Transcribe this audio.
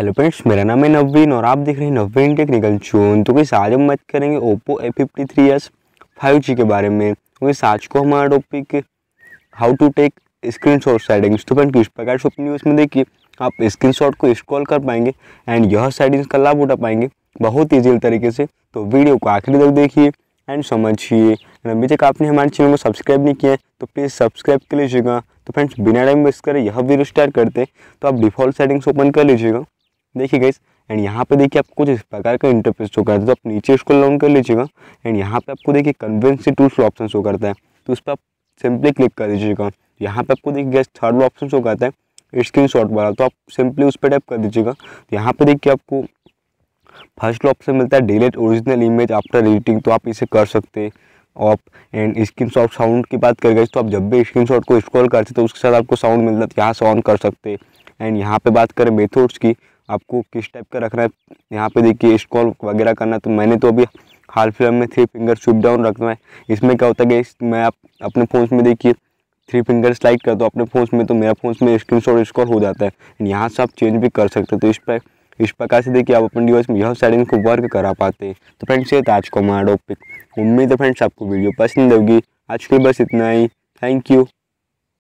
hello friends मेरा नाम है नवीन और आप देख रहे हैं नवीन टेक्निकल चून तो कैसे आज हम बात करेंगे Oppo A fifty three S five G के बारे में तो आज को हमारा topic how to take screenshot settings तो फ्रेंड किस प्रकार से अपनी उसमें देखिए आप स्क्रीन शॉट को स्क्रॉल कर पाएंगे एंड यह सेटिंग्स का लाभ उठा पाएंगे बहुत ईजी तरीके से तो वीडियो को आखिरी तक देखिए एंड समझिए अभी तक आपने हमारे चैनल को सब्सक्राइब नहीं किया है तो प्लीज़ सब्सक्राइब कर लीजिएगा तो फ्रेंड्स बिना टाइम वेस्ट करें यह वीडियो स्टार्ट करते तो आप डिफ़ॉल्ट सेटिंग्स ओपन कर लीजिएगा देखिए गाइस एंड यहाँ पे देखिए आपको इस प्रकार का इंटरफेस शो करता है तो आप नीचे इसको डाउन कर लीजिएगा एंड यहाँ पे आपको देखिए कन्वेंसी टूल्स का ऑप्शन शो करता है तो उस पर आप सिंपली क्लिक कर दीजिएगा यहाँ पे आपको देखिए गैस थर्ड ऑप्शन शो करता है स्क्रीन शॉट वाला तो आप सिंपली उस पर टाइप कर दीजिएगा तो यहाँ पे देखिए आपको फर्स्ट ऑप्शन मिलता है delete original image after editing तो आप इसे कर सकते हैं आप एंड स्क्रीन शॉट साउंड की बात कर गए तो आप जब भी स्क्रीन शॉट को स्क्रॉल करते तो उसके साथ आपको साउंड मिलता है तो यहाँ से ऑन कर सकते हैं एंड यहाँ पे बात करें मेथड्स की आपको किस टाइप का रखना है यहाँ पे देखिए स्कॉल वगैरह करना तो मैंने तो अभी हाल फिलहाल में थ्री फिंगर स्विप डाउन रखना है इसमें क्या होता है कि मैं आप अपने फ़ोन में देखिए थ्री फिंगर स्लाइड कर तो अपने फोन में तो मेरा फोन में स्क्रीन शॉट स्कॉल हो जाता है यहाँ से आप चेंज भी कर सकते हो तो इस पर इस प्रकार से देखिए आप अपने डिवाइस में यह सेटिंग को वर्क करा पाते हैं तो फ्रेंड्स ये आज का हमारा टॉपिक उम्मीद है फ्रेंड्स आपको वीडियो पसंद होगी आज के लिए बस इतना ही थैंक यू